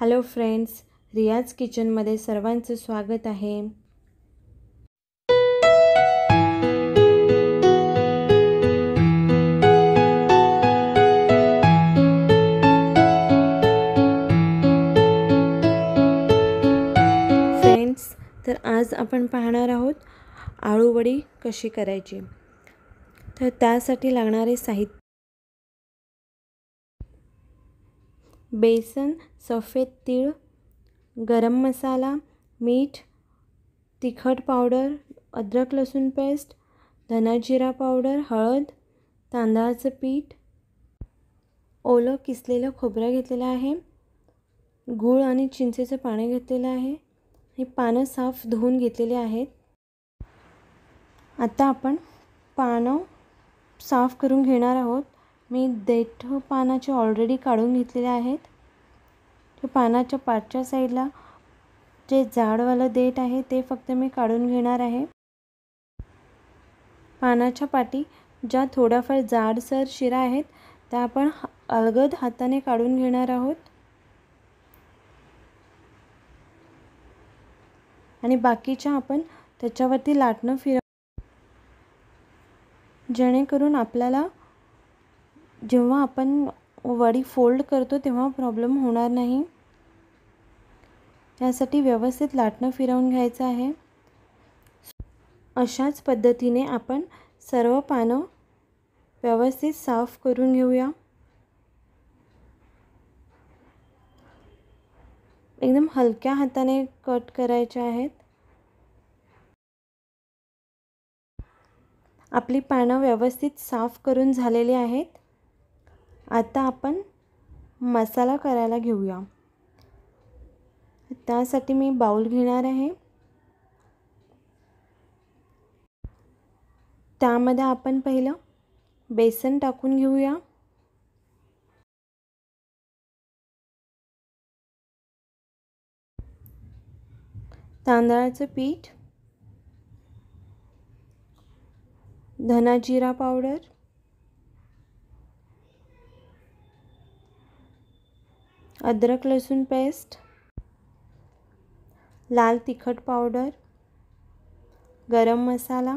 hello friends रियाज किचनमध्ये सर्वांचं स्वागत आहे फ्रेंड्स तर आज आपण पाहणार आहोत आळूवडी कशी करायची तर त्यासाठी लागणारे साहित्य बेसन सफेद तीळ गरम मसाला मीठ तिखट पावडर अद्रक लसूण पेस्ट धनाजिरा पावडर हळद तांदळाचं पीठ ओलं किसलेलं खोबरं घेतलेलं आहे गूळ आणि चिंचेचं पाणी घेतलेलं आहे हे पानं साफ धुवून घेतलेले आहेत आता आपण पानं साफ करून घेणार आहोत मी देठ पानाचे ऑलरेडी काढून घेतलेले आहेत हे पानाच्या पाठच्या साईडला जे जाडवालं देठ आहे ते फक्त मी काढून घेणार आहे पानाच्या पाठी ज्या थोड्याफार जाडसर शिरा आहेत त्या आपण अलगद हाताने काढून घेणार आहोत आणि बाकीच्या आपण त्याच्यावरती लाटणं फिरव जेणेकरून आपल्याला जेव्हा आपण वडी फोल्ड करतो तेव्हा प्रॉब्लेम होणार नाही यासाठी व्यवस्थित लाटणं फिरवून घ्यायचं आहे अशाच पद्धतीने आपण सर्व पानं व्यवस्थित साफ करून घेऊया एकदम हलक्या हाताने कट करायचे आहेत आपली पानं व्यवस्थित साफ करून झालेली आहेत आता आपण मसाला करायला घेऊया त्यासाठी मी बाऊल घेणार आहे त्यामध्ये आपण पहिलं बेसन टाकून घेऊया तांदळाचं पीठ धना जिरा पावडर अद्रक लसूण पेस्ट लाल तिखट पावडर गरम मसाला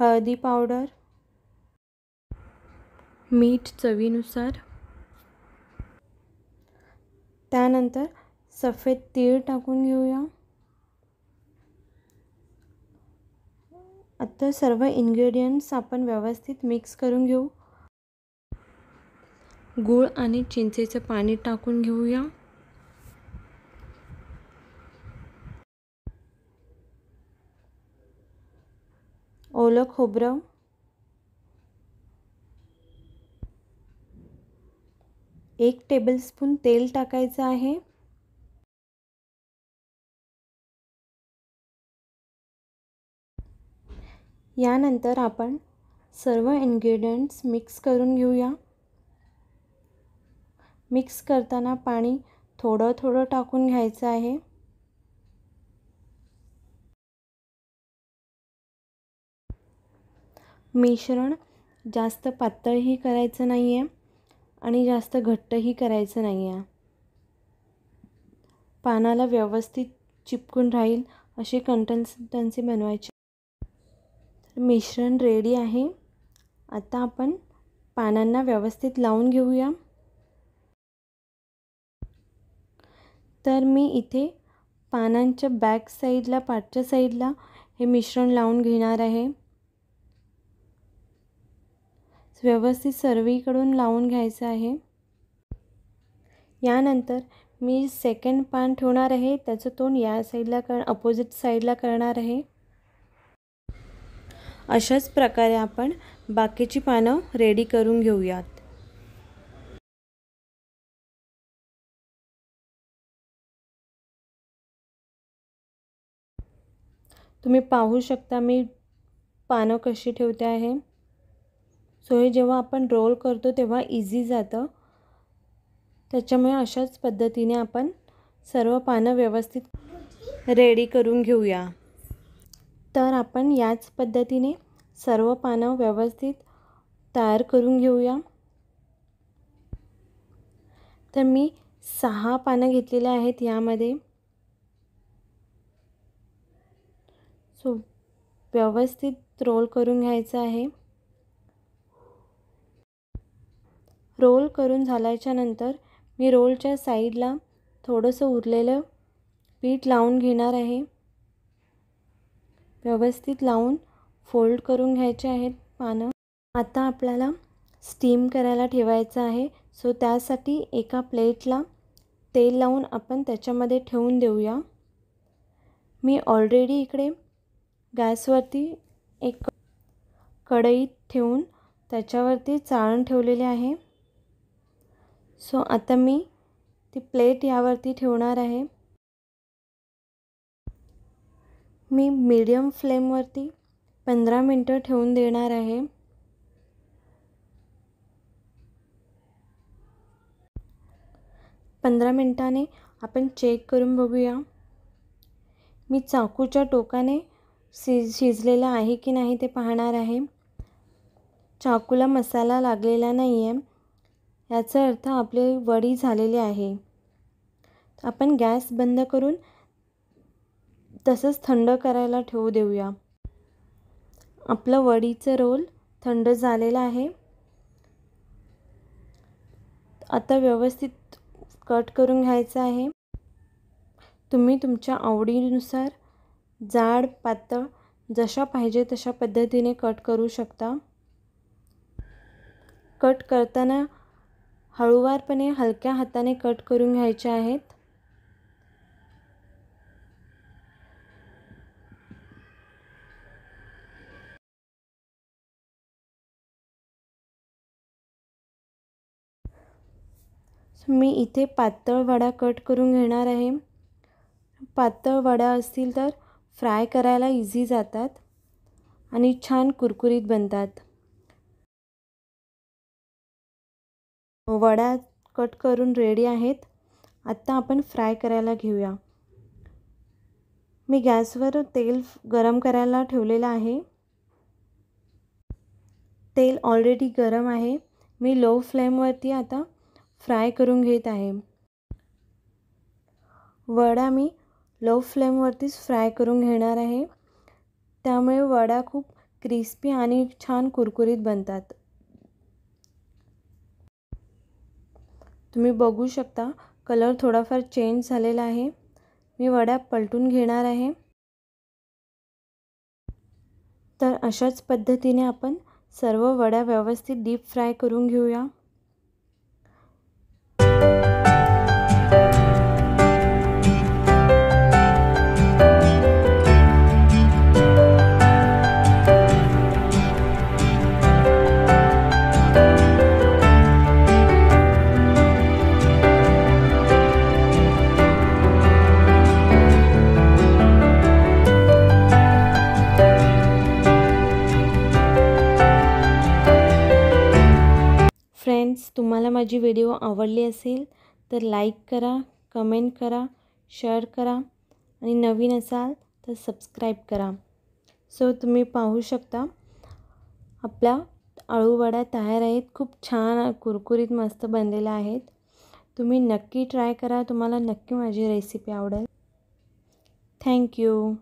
हळदी पावडर मीठ चवीनुसार त्यानंतर सफेद तीळ टाकून घेऊया आता सर्व इन्ग्रेडियंट्स आपण व्यवस्थित मिक्स करून घेऊ गूळ आणि चिंचेचं पाणी टाकून घेऊया ओलं खोबरं एक टेबलस्पून तेल टाकायचं आहे यानंतर आपण सर्व इन्ग्रेडियंट्स मिक्स करून घेऊया मिक्स करताना पाणी थोडं थोडं टाकून घ्यायचं आहे मिश्रण जास्त पातळही करायचं नाही आहे आणि जास्त घट्टही करायचं नाही आहे पानाला व्यवस्थित चिपकून राहील अशी कंटन्सन्सी बनवायची मिश्रण रेडी आहे आता आपण पानांना व्यवस्थित लावून घेऊया तर मी इथे पानांच्या बॅक साईडला पाठच्या साईडला हे मिश्रण लावून घेणार आहे व्यवस्थित सर्वीकडून लावून घ्यायचं आहे यानंतर मी सेकंड पान ठेवणार आहे त्याचं तोंड या साईडला कर अपोजिट साईडला करणार आहे अशाच प्रकारे आपण बाकीची पानं रेडी करून घेऊयात तुम्ही पाहू शकता मी पानं कशी ठेवते आहे सो हे जेव्हा आपण रोल करतो तेव्हा इझी जातं त्याच्यामुळे अशाच पद्धतीने आपण सर्व पानं व्यवस्थित रेडी करून घेऊया तर आपण याच पद्धतीने सर्व पानं व्यवस्थित तयार करून घेऊया तर मी सहा पानं घेतलेल्या आहेत यामध्ये सो व्यवस्थित रोल करून घ्यायचा आहे रोल करून झाल्याच्या नंतर मी रोलच्या साईडला थोडंसं उरलेलं पीठ लावून घेणार आहे व्यवस्थित लावून फोल्ड करून घ्यायचे आहेत पानं आता आपल्याला स्टीम करायला ठेवायचं आहे सो त्यासाठी एका प्लेटला तेल लावून आपण त्याच्यामध्ये ठेवून देऊया मी ऑलरेडी इकडे गॅसवरती एक कढई ठेवून त्याच्यावरती चाळण ठेवलेले आहे सो आता मी ती प्लेट यावरती ठेवणार आहे मी मीडियम फ्लेमवरती पंधरा मिनटं ठेवून देणार आहे पंधरा मिनटाने आपण चेक करून बघूया मी चाकूच्या टोकाने शिज शिजलेला आहे की नाही ते पाहणार आहे चाकूला मसाला लागलेला नाही आहे याचा अर्थ आपले वडी झालेले आहे आपण गॅस बंद करून तसंच थंड करायला ठेवू देऊया आपलं वडीचं रोल थंड झालेला आहे आता व्यवस्थित कट करून घ्यायचं आहे तुम्ही तुमच्या आवडीनुसार जाड पातळ जशा पाहिजे तशा पद्धतीने कट करू शकता कट करताना हळूवारपणे हलक्या हाताने कट करून घ्यायचे आहेत मी इथे पातळ वडा कट करून घेणार आहे पातळ वडा असतील तर फ्राय करायला इझी जातात आणि छान कुरकुरीत बनतात वडा कट करून रेडी आहेत आत्ता आपण फ्राय करायला घेऊया मी गॅसवर तेल गरम करायला ठेवलेलं आहे तेल ऑलरेडी गरम आहे मी लो फ्लेमवरती आता फ्राय करून घेत आहे वडा मी लो फ्लेमवरतीच फ्राय करून घेणार आहे त्यामुळे वडा खूप क्रिस्पी आणि छान कुरकुरीत बनतात तुम्ही बघू शकता कलर थोडाफार चेंज झालेला आहे मी वडा पलटून घेणार आहे तर अशाच पद्धतीने आपण सर्व वड्या व्यवस्थित डीप फ्राय करून घेऊया माझी व्हिडिओ आवडली असेल तर लाईक करा कमेंट करा शेअर करा आणि नवीन असाल तर सबस्क्राईब करा सो तुम्ही पाहू शकता आपल्या आळूवड्या तयार आहेत खूप छान कुरकुरीत मस्त बनलेल्या आहेत तुम्ही नक्की ट्राय करा तुम्हाला नक्की माझी रेसिपी आवडेल थँक्यू